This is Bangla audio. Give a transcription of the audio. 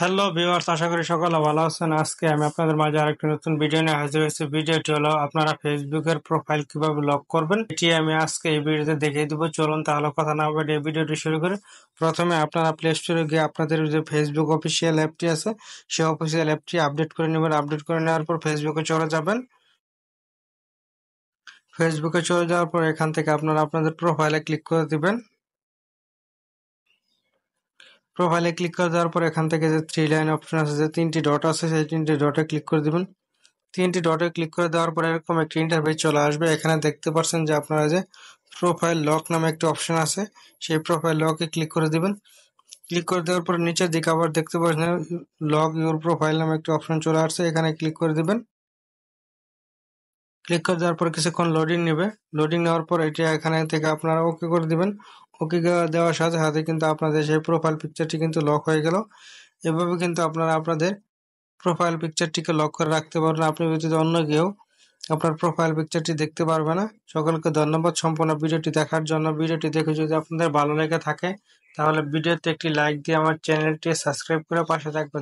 হ্যালো ভিউয়ার্স আশা করি সকলে ভালো আছেন আজকে আমি আপনাদের মাঝে আরেকটি নতুন ভিডিও নিয়ে হাজির হয়েছি ভিডিওটি হলো আপনারা ফেসবুকের প্রোফাইল কিভাবে লক করবেন এটি আমি আজকে এই ভিডিওতে দেখিয়ে দিব চলুন তাহলে কথা না বলে এই ভিডিওটি শুরু করে প্রথমে আপনারা প্লে স্টোরে গিয়ে আপনাদের যে ফেসবুক অফিসিয়াল অ্যাপটি আছে সেই অফিসিয়াল অ্যাপটি আপডেট করে নেবেন আপডেট করে নেওয়ার পর ফেসবুকে চলে যাবেন ফেসবুকে চলে যাওয়ার পর এখান থেকে আপনারা আপনাদের প্রোফাইলে ক্লিক করে দিবেন প্রোফাইলে ক্লিক করে দেওয়ার পর এখান থেকে যে থ্রি লাইন অপশন আছে যে তিনটি ডট আছে সেই তিনটি ডটে ক্লিক করে দেবেন তিনটি ডটে ক্লিক করে দেওয়ার পর এরকম একটি ইন্টারভিউ চলে আসবে এখানে দেখতে পাচ্ছেন যে আপনারা যে প্রোফাইল লক নামে একটি অপশন আছে সেই প্রোফাইল লকে ক্লিক করে দেবেন ক্লিক করে দেওয়ার পর নিচের দিকে আবার দেখতে পাচ্ছেন লক ইউর প্রোফাইল নামে একটি অপশন চলে আসছে এখানে ক্লিক করে দেবেন ক্লিক করে দেওয়ার পর কিছুক্ষণ লোডিং নেবে লোডিং নেওয়ার পর এটা এখানে থেকে আপনারা ওকে করে দিবেন ওকে দেওয়ার সাথে সাথে কিন্তু আপনাদের সেই প্রোফাইল পিকচারটি কিন্তু লক হয়ে গেল এভাবে কিন্তু আপনারা আপনাদের প্রোফাইল পিকচারটিকে লক করে রাখতে পারবেন আপনি ব্যতীত অন্য কেউ আপনার প্রোফাইল পিকচারটি দেখতে পারবে না সকলকে ধন্যবাদ সম্পূর্ণ ভিডিওটি দেখার জন্য ভিডিওটি দেখে যদি আপনাদের ভালো লেগে থাকে তাহলে ভিডিওতে একটি লাইক দিয়ে আমার চ্যানেলটি সাবস্ক্রাইব করে পাশে থাকবেন